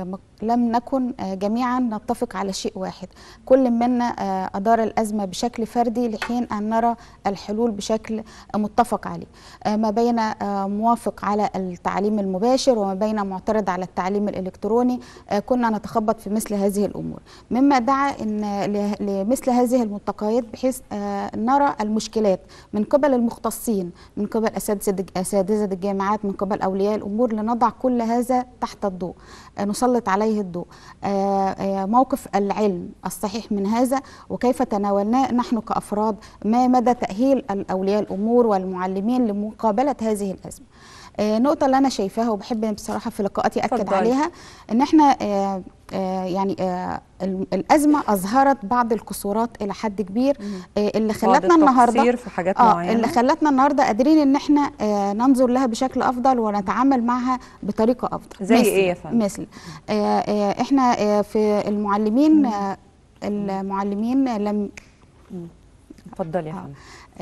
لم نكن جميعا نتفق على شيء واحد كل منا ادار الازمه بشكل فردي لحين ان نرى الحلول بشكل متفق عليه ما بين موافق على التعليم المباشر وما بين معترض على التعليم الالكتروني كنا نتخبط في مثل هذه الامور مما دعا ان لمثل هذه الملتقيات الوقايات بحيث آه، نرى المشكلات من قبل المختصين من قبل أساتذة الجامعات من قبل أولياء الأمور لنضع كل هذا تحت الضوء آه، نسلط عليه الضوء آه، موقف العلم الصحيح من هذا وكيف تناولناه نحن كأفراد ما مدى تأهيل أولياء الأمور والمعلمين لمقابلة هذه الأزمة النقطة اللي أنا شايفاها وبحب بصراحة في لقاءاتي أكد فضل. عليها إن إحنا آه، يعني آه، الازمه اظهرت بعض القصورات الى حد كبير آه، اللي خلتنا النهارده في حاجات معينة. اللي خلتنا النهارده قادرين ان احنا ننظر لها بشكل افضل ونتعامل معها بطريقه افضل زي مثل ايه يا فندم مثل احنا في المعلمين المعلمين لم اتفضلي يا آه.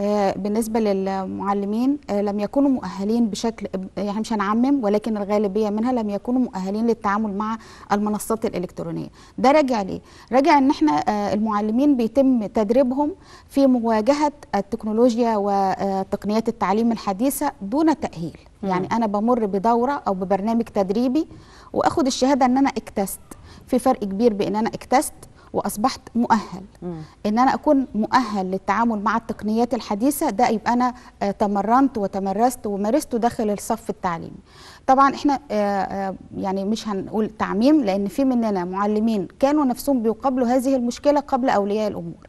آه بالنسبه للمعلمين آه لم يكونوا مؤهلين بشكل آه، يعني مش هنعمم ولكن الغالبيه منها لم يكونوا مؤهلين للتعامل مع المنصات الالكترونيه ده راجع ليه راجع ان احنا آه المعلمين بيتم تدريبهم في مواجهه التكنولوجيا وتقنيات آه، التعليم الحديثه دون تاهيل يعني انا بمر بدوره او ببرنامج تدريبي واخد الشهاده ان انا اكتست في فرق كبير بان انا اكتست واصبحت مؤهل مم. ان انا اكون مؤهل للتعامل مع التقنيات الحديثه ده يبقى انا آه، تمرنت وتمرست ومارسته داخل الصف التعليمي طبعا احنا آه، آه، يعني مش هنقول تعميم لان في مننا معلمين كانوا نفسهم بيقابلوا هذه المشكله قبل اولياء الامور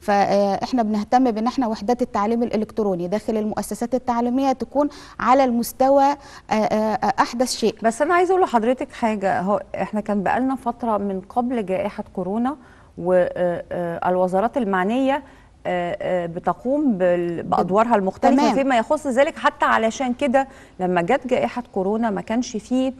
فاحنا بنهتم بان احنا وحدات التعليم الالكتروني داخل المؤسسات التعليميه تكون على المستوى آه، آه، احدث شيء بس انا عايزه اقول لحضرتك حاجه هو احنا كان بقالنا فتره من قبل جائحه كورونا والوزارات آه، المعنيه بتقوم بادوارها المختلفه تمام. فيما يخص ذلك حتى علشان كده لما جت جائحه كورونا ما كانش فيه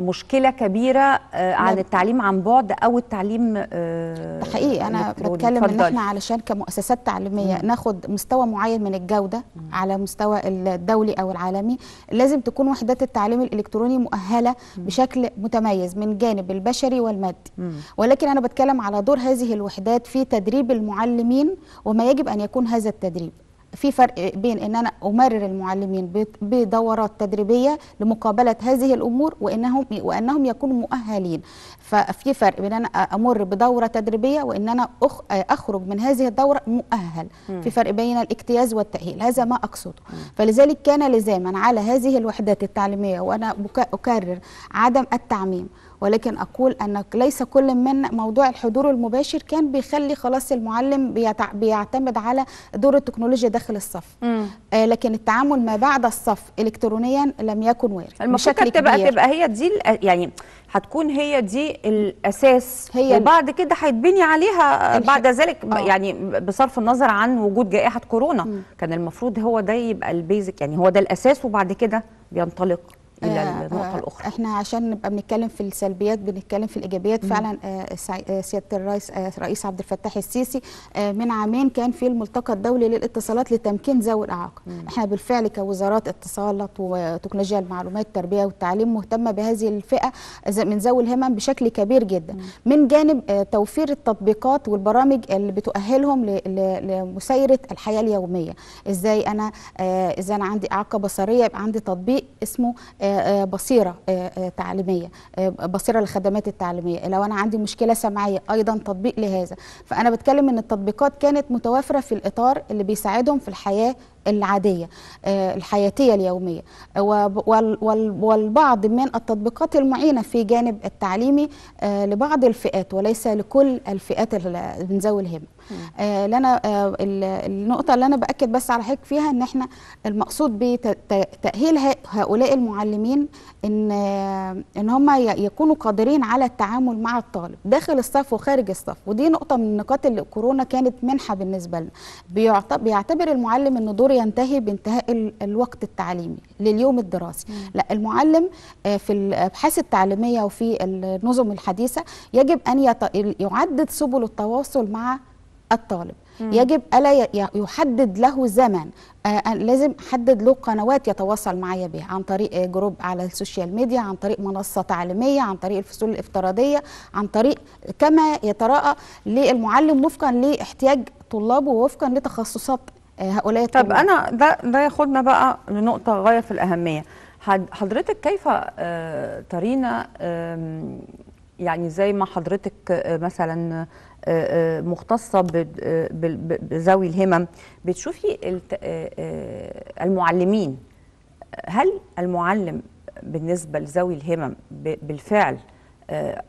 مشكله كبيره آه، عن نعم. التعليم عن بعد او التعليم آه، حقيقي انا بتكلم ان احنا علشان كمؤسسات تعليميه مم. ناخد مستوى معين من الجوده مم. على مستوى الدولي او العالمي لازم تكون وحدات التعليم الالكتروني مؤهله مم. بشكل متميز من جانب البشري والمادي مم. ولكن انا بتكلم على دور هذه الوحدات في تدريب المعلمين وما يجب ان يكون هذا التدريب في فرق بين ان انا امرر المعلمين بدورات تدريبيه لمقابله هذه الامور وانهم وانهم يكونوا مؤهلين ففي فرق بين ان انا امر بدوره تدريبيه وان انا أخ اخرج من هذه الدوره مؤهل م. في فرق بين الاجتياز والتاهيل هذا ما اقصده م. فلذلك كان لزاما على هذه الوحدات التعليميه وانا اكرر عدم التعميم ولكن اقول ان ليس كل من موضوع الحضور المباشر كان بيخلي خلاص المعلم بيتع... بيعتمد على دور التكنولوجيا داخل الصف مم. آه لكن التعامل ما بعد الصف الكترونيا لم يكن وارد المفروض تبقى تبقى هي دي يعني هتكون هي دي الاساس هي وبعد كده هيتبني عليها بعد ذلك أوه. يعني بصرف النظر عن وجود جائحه كورونا مم. كان المفروض هو ده يبقى البيزك يعني هو ده الاساس وبعد كده بينطلق الى آه، النقطه آه، الاخرى احنا عشان نبقى بنتكلم في السلبيات بنتكلم في الايجابيات فعلا آه، سياده الرئيس الرئيس عبد الفتاح السيسي من عامين كان في الملتقى الدولي للاتصالات لتمكين ذوي الاعاقه احنا بالفعل كوزارات اتصالات وتكنولوجيا المعلومات التربيه والتعليم مهتمه بهذه الفئه من ذوي الهمم بشكل كبير جدا من جانب توفير التطبيقات والبرامج اللي بتؤهلهم لمسيره الحياه اليوميه ازاي انا اذا انا عندي اعاقه بصريه يبقى عندي تطبيق اسمه آه، آه، بصيره آه، تعليميه بصيره للخدمات التعليميه لو انا عندي مشكله سمعيه ايضا تطبيق لهذا فانا بتكلم ان التطبيقات كانت متوافره في الاطار اللي بيساعدهم في الحياه العادية الحياتية اليومية والبعض من التطبيقات المعينة في جانب التعليمي لبعض الفئات وليس لكل الفئات من ذوي الهمم آه، اللي انا آه، النقطه اللي انا باكد بس على حضرتك فيها ان احنا المقصود بتاهيل هؤلاء المعلمين ان آه، ان هم يكونوا قادرين على التعامل مع الطالب داخل الصف وخارج الصف ودي نقطه من النقاط اللي كورونا كانت منحه بالنسبه لنا بيعتبر المعلم ان دوره ينتهي بانتهاء الوقت التعليمي لليوم الدراسي مم. لا المعلم في الابحاث التعليميه وفي النظم الحديثه يجب ان يعدد سبل التواصل مع الطالب مم. يجب ألا يحدد له زمن آه، آه، لازم حدد له قنوات يتواصل معايا بها عن طريق آه، جروب على السوشيال ميديا عن طريق منصة تعليمية عن طريق الفصول الافتراضية عن طريق كما يتراءى للمعلم وفقا لاحتياج طلابه ووفقا لتخصصات هؤلاء الطلاب طب أنا ده, ده ياخدنا بقى لنقطة غاية في الأهمية حضرتك كيف ترينا يعني زي ما حضرتك آه، مثلا آه، آه، مختصه بذوي الهمم بتشوفي المعلمين هل المعلم بالنسبه لذوي الهمم بالفعل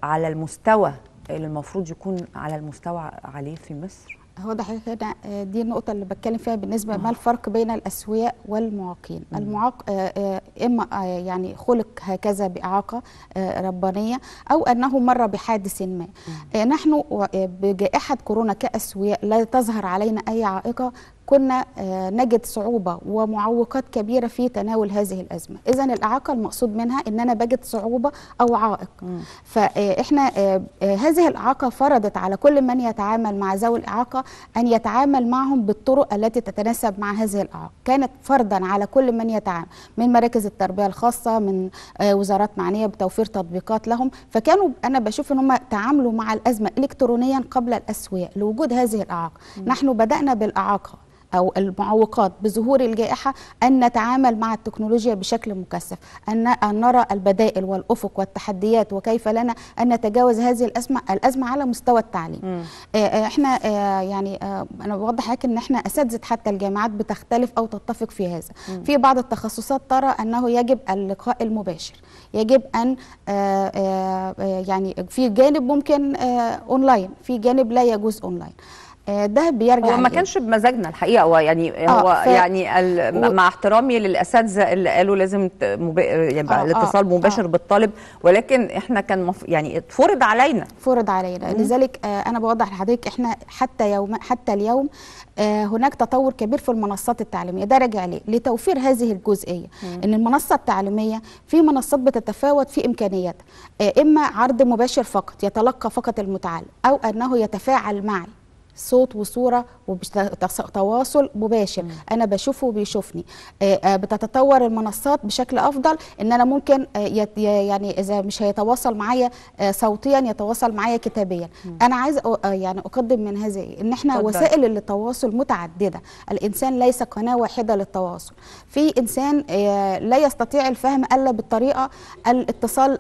على المستوى اللي المفروض يكون على المستوى عليه في مصر هو ده حقيقة آه، دي النقطة اللي بتكلم فيها بالنسبة آه. ما الفرق بين الأسوياء والمعاقين المعاق آه، آه، إما يعني خلق هكذا بإعاقة ربانية أو أنه مر بحادث ما مم. نحن بجائحة كورونا كأسوياء لا تظهر علينا أي عائقة كنا آه، نجد صعوبة ومعوقات كبيرة في تناول هذه الأزمة إذا الإعاقة المقصود منها إن أنا بجد صعوبة أو عائق م. فإحنا آه، آه، هذه الإعاقة فرضت على كل من يتعامل مع ذوي الإعاقة أن يتعامل معهم بالطرق التي تتناسب مع هذه الإعاقة كانت فرضا على كل من يتعامل من مراكز التربية الخاصة من وزارات معنية بتوفير تطبيقات لهم فكانوا أنا بشوف إن هم تعاملوا مع الأزمة إلكترونيا قبل الأسوية لوجود هذه الإعاقة نحن بدأنا بالإعاقة أو المعوقات بظهور الجائحة أن نتعامل مع التكنولوجيا بشكل مكثف أن نرى البدائل والأفق والتحديات وكيف لنا أن نتجاوز هذه الأزمة, الأزمة على مستوى التعليم آه، آه، إحنا آه، يعني أنا بوضح لك أن احنا أساتذة حتى الجامعات بتختلف أو تتفق في هذا في بعض التخصصات ترى أنه يجب اللقاء المباشر يجب أن يعني في جانب ممكن أونلاين في جانب لا يجوز أونلاين آه، ده بيرجع هو ما كانش بمزاجنا الحقيقه هو يعني آه هو ف... يعني ال... و... مع احترامي للاساتذه اللي قالوا لازم مب... يبقى يعني آه،, آه الاتصال آه مباشر آه بالطالب ولكن احنا كان مف... يعني اتفرض علينا اتفرض علينا لذلك آه انا بوضح لحضرتك احنا حتى يوم حتى اليوم آه هناك تطور كبير في المنصات التعليميه ده راجع ليه لتوفير هذه الجزئيه مم. ان المنصه التعليميه في منصات بتتفاوت في امكانياتها آه اما عرض مباشر فقط يتلقى فقط المتعلم او انه يتفاعل معي صوت وصوره وتواصل مباشر انا بشوفه وبيشوفني آه، آه، بتتطور المنصات بشكل افضل ان انا ممكن آه، يعني اذا مش هيتواصل معايا صوتيا يتواصل معايا كتابيا انا عايز يعني اقدم من هذا ان احنا وسائل التواصل متعدده الانسان ليس قناه واحده للتواصل في انسان لا يستطيع الفهم الا بالطريقه الاتصال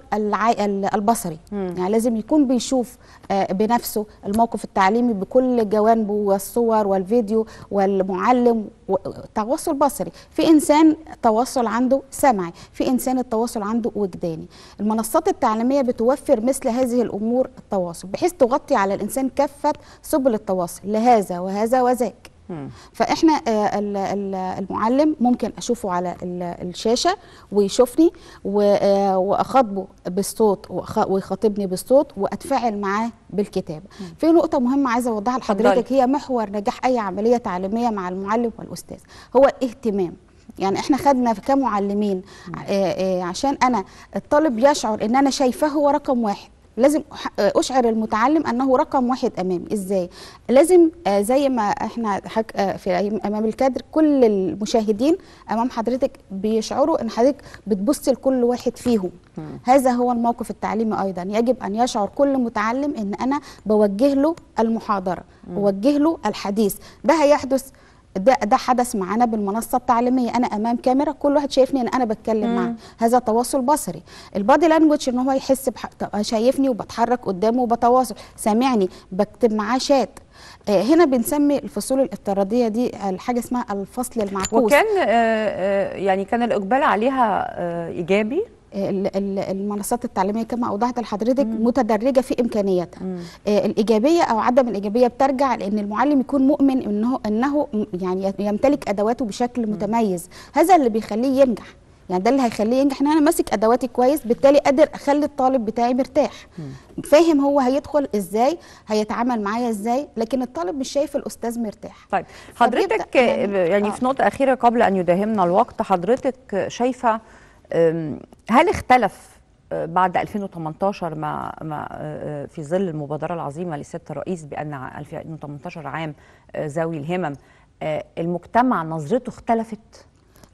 البصري يعني لازم يكون بيشوف بنفسه الموقف التعليمي بكل الجوانب والصور والفيديو والمعلم تواصل بصري في انسان تواصل عنده سمعي في انسان التواصل عنده وجداني المنصات التعليميه بتوفر مثل هذه الامور التواصل بحيث تغطي على الانسان كافه سبل التواصل لهذا وهذا وذاك فاحنا آه، المعلم ممكن اشوفه على الشاشه ويشوفني آه، واخاطبه بالصوت ويخاطبني بالصوت واتفاعل معاه بالكتابه في نقطه مهمه عايزه اوضحها لحضرتك هي محور نجاح اي عمليه تعليميه مع المعلم والاستاذ هو الاهتمام يعني احنا خدنا كمعلمين آه، عشان انا الطالب يشعر ان انا شايفاه هو رقم واحد لازم آه، اشعر المتعلم انه رقم واحد امامي ازاي لازم آه، زي ما احنا حك... آه، في امام الكادر كل المشاهدين امام حضرتك بيشعروا ان حضرتك بتبص لكل واحد فيهم هذا هو الموقف التعليمي ايضا يجب ان يشعر كل متعلم ان انا بوجه له المحاضره بوجه له الحديث ده هيحدث ده ده حدث معانا بالمنصه التعليميه انا امام كاميرا كل واحد شايفني ان انا بتكلم معاه هذا تواصل بصري البادي لانجوج ان هو يحس بح... شايفني وبتحرك قدامه وبتواصل سامعني بكتب معاه شات آه، هنا بنسمي الفصول الافتراضيه دي حاجه اسمها الفصل المعكوس وكان آه، آه، يعني كان الاقبال عليها ايجابي المنصات التعليميه كما اوضحت لحضرتك متدرجه في امكانياتها مم. آه، الايجابيه او عدم الايجابيه بترجع لان المعلم يكون مؤمن انه انه يعني يمتلك ادواته بشكل متميز هذا اللي بيخليه ينجح يعني ده اللي هيخليه ينجح ان انا ماسك ادواتي كويس بالتالي قادر اخلي الطالب بتاعي مرتاح فاهم هو هيدخل ازاي هيتعامل معايا ازاي لكن الطالب مش شايف الاستاذ مرتاح طيب حضرتك يعني, يعني في نقطه اخيره قبل ان يداهمنا الوقت حضرتك شايفه هل اختلف أه، بعد 2018 ما ما في ظل المبادره العظيمه للسيد الرئيس بان 2018 عام أه، ذوي الهمم أه، المجتمع نظرته اختلفت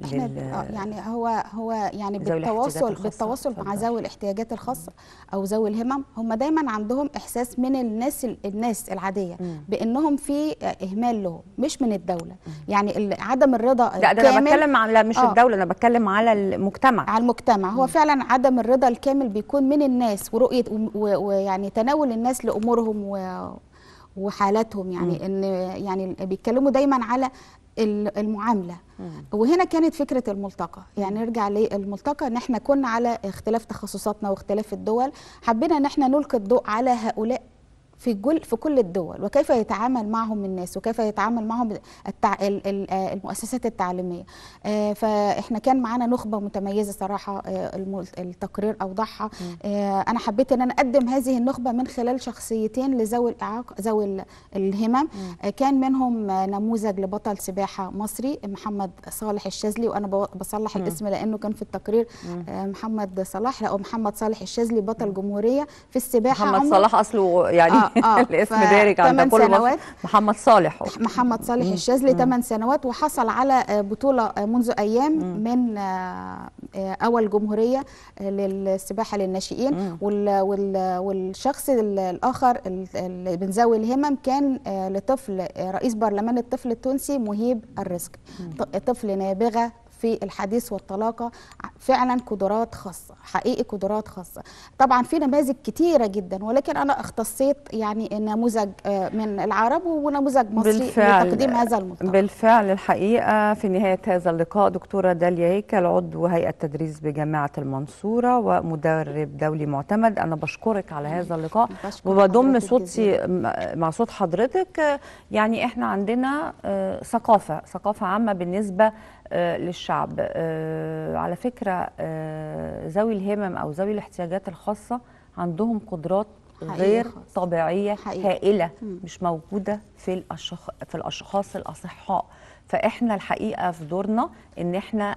احنا لل... آه، يعني هو هو يعني بالتواصل بالتواصل مع ذوي الاحتياجات الخاصه او ذوي الهمم هم دايما عندهم احساس من الناس الناس العاديه مم. بانهم في آه، اهمال لهم مش من الدوله مم. يعني عدم الرضا لا ده انا بتكلم على مش آه. الدوله انا بتكلم على المجتمع على المجتمع هو مم. فعلا عدم الرضا الكامل بيكون من الناس ورؤيه ويعني تناول الناس لامورهم و... وحالاتهم يعني مم. ان يعني بيتكلموا دايما على المعامله وهنا كانت فكره الملتقى يعني نرجع للملتقى ان احنا كنا على اختلاف تخصصاتنا واختلاف الدول حبينا ان احنا نلقي الضوء على هؤلاء في كل في كل الدول وكيف يتعامل معهم الناس وكيف يتعامل معهم التع... آه، المؤسسات التعليميه آه، فاحنا كان معانا نخبه متميزه صراحه آه، التقرير اوضحها انا حبيت ان انا اقدم هذه النخبه من خلال شخصيتين لذوي الاعاقه ذوي الهمم كان منهم نموذج لبطل سباحه مصري محمد صالح الشاذلي وانا بصلح الاسم لانه كان في التقرير محمد صلاح لا محمد صالح الشاذلي بطل جمهوريه في السباحه محمد صلاح اصله يعني آه آه. الاسم دارج عند كل سنوات محمد صالح محمد صالح الشاذلي 8 سنوات وحصل على آه، بطوله آه، منذ ايام من اول جمهوريه للسباحه للناشئين والشخص الاخر بنزاوي الهمم كان لطفل رئيس برلمان الطفل التونسي مهيب الرزق طفل نابغه في الحديث والطلاقه فعلا قدرات خاصه حقيقي قدرات خاصه طبعا في نماذج كتيره جدا ولكن انا اختصيت يعني نموذج آه، من العرب ونموذج مصري بالفعل لتقديم هذا المطلب بالفعل الحقيقه في نهايه هذا اللقاء دكتوره داليا هيكل عضو هيئه تدريس بجامعه المنصوره ومدرب دولي معتمد انا بشكرك على هذا اللقاء وبضم صوتي مع صوت حضرتك آه، يعني احنا عندنا آه، ثقافه ثقافه عامه بالنسبه آه، للشعب آه، على فكرة آه، ذوي الهمم أو ذوي الاحتياجات الخاصة عندهم قدرات غير خاص. طبيعية حقيقة. هائلة مم. مش موجودة في, الأشخ... في الأشخاص الأصحاء فإحنا الحقيقة في دورنا إن إحنا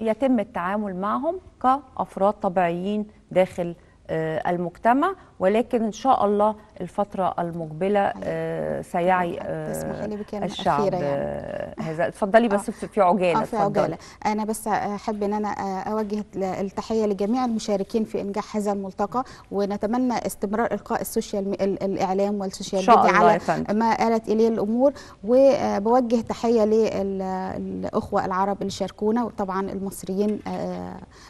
يتم التعامل معهم كأفراد طبيعيين داخل المجتمع ولكن إن شاء الله الفترة المقبلة آه، أيوة. سيعي أيوة، آه، الشعب يعني. آه، هذا اتفضلي بس في عجالة في عجالة أنا بس أحب أن أنا أوجه التحية لجميع المشاركين في إنجاح هذا الملتقى ونتمنى استمرار إلقاء السوشيال الإعلام والسوشيال ميديا على ما آلت إليه الأمور وبوجه تحية للأخوة العرب اللي شاركونا وطبعا المصريين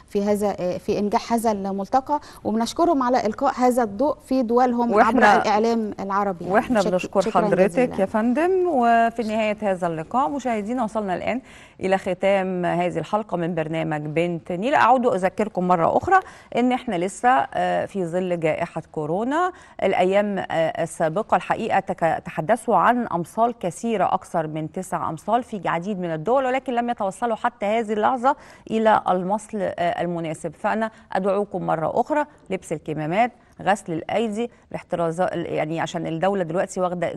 في هذا في إنجاح هذا الملتقى وبنشكرهم على إلقاء هذا الضوء في دولهم عبر الاعلام العربي واحنا بنشكر حضرتك يا فندم وفي نهايه هذا اللقاء مشاهدينا وصلنا الان الى ختام هذه الحلقه من برنامج بنت نيل اعود اذكركم مره اخرى ان احنا لسه آه، في ظل جائحه كورونا الايام آه، السابقه الحقيقه تحدثوا عن امصال كثيره اكثر من تسع امصال في عديد من الدول ولكن لم يتوصلوا حتى هذه اللحظه الى المصل آه، المناسب فانا ادعوكم مره اخرى لبس الكمامات غسل الايدي الاحترازات يعني عشان الدوله دلوقتي واخده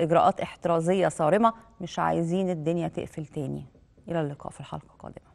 اجراءات احترازيه صارمه مش عايزين الدنيا تقفل تاني الى اللقاء في الحلقه القادمه